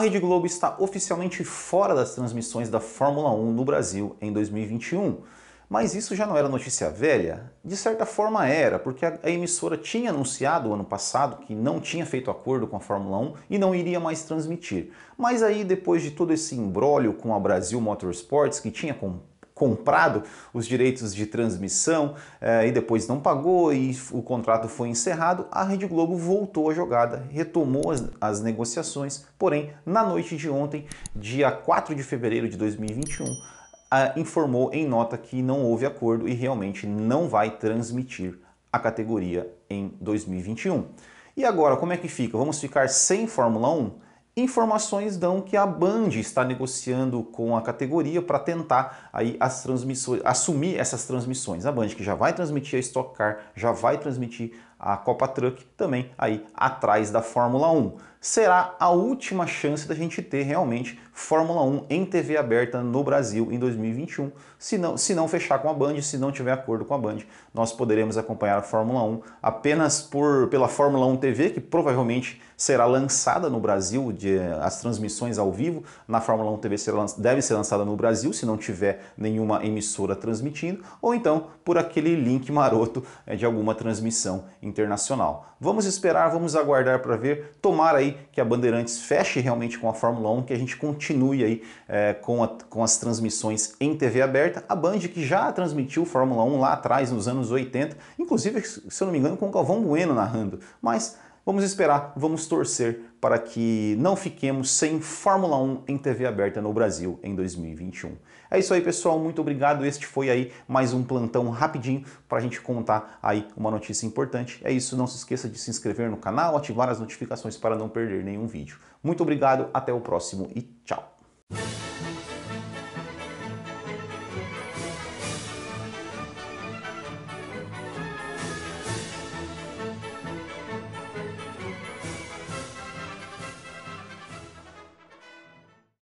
A Rede Globo está oficialmente fora das transmissões da Fórmula 1 no Brasil em 2021. Mas isso já não era notícia velha? De certa forma era, porque a emissora tinha anunciado ano passado que não tinha feito acordo com a Fórmula 1 e não iria mais transmitir. Mas aí, depois de todo esse embrólio com a Brasil Motorsports, que tinha comprado comprado os direitos de transmissão eh, e depois não pagou e o contrato foi encerrado, a Rede Globo voltou a jogada, retomou as, as, negociações, porém, na noite de ontem, dia 4 de fevereiro de 2021, ah, informou em nota que não houve acordo e realmente não vai transmitir a categoria em 2021. E agora, como é que fica? Vamos ficar sem Fórmula 1? Informações dão que a Band está negociando com a categoria para tentar aí as transmissões, assumir essas transmissões. A Band que já vai transmitir a Stock Car, já vai transmitir a Copa Truck também aí atrás da Fórmula 1. Será a última chance da gente ter realmente Fórmula 1 em TV aberta no Brasil em 2021. Se não, se não fechar com a Band, se não tiver acordo com a Band, nós poderemos acompanhar a Fórmula 1 apenas por, pela Fórmula 1 TV, que provavelmente será lançada no Brasil, de, as transmissões ao vivo na Fórmula 1 TV será, deve ser lançada no Brasil, se não tiver nenhuma emissora transmitindo, ou então por aquele link maroto é, de alguma transmissão em internacional. Vamos esperar, vamos aguardar para ver, tomar aí que a Bandeirantes feche realmente com a Fórmula 1, que a gente continue aí é, com, a, com as transmissões em TV aberta. A Band que já transmitiu Fórmula 1 lá atrás, nos anos 80, inclusive, se eu não me engano, com o Galvão Bueno narrando, mas Vamos esperar, vamos torcer para que não fiquemos sem Fórmula 1 em TV aberta no Brasil em 2021. É isso aí, pessoal. Muito obrigado. Este foi aí mais um plantão rapidinho para a gente contar aí uma notícia importante. É isso. Não se esqueça de se inscrever no canal, ativar as notificações para não perder nenhum vídeo. Muito obrigado. Até o próximo e tchau.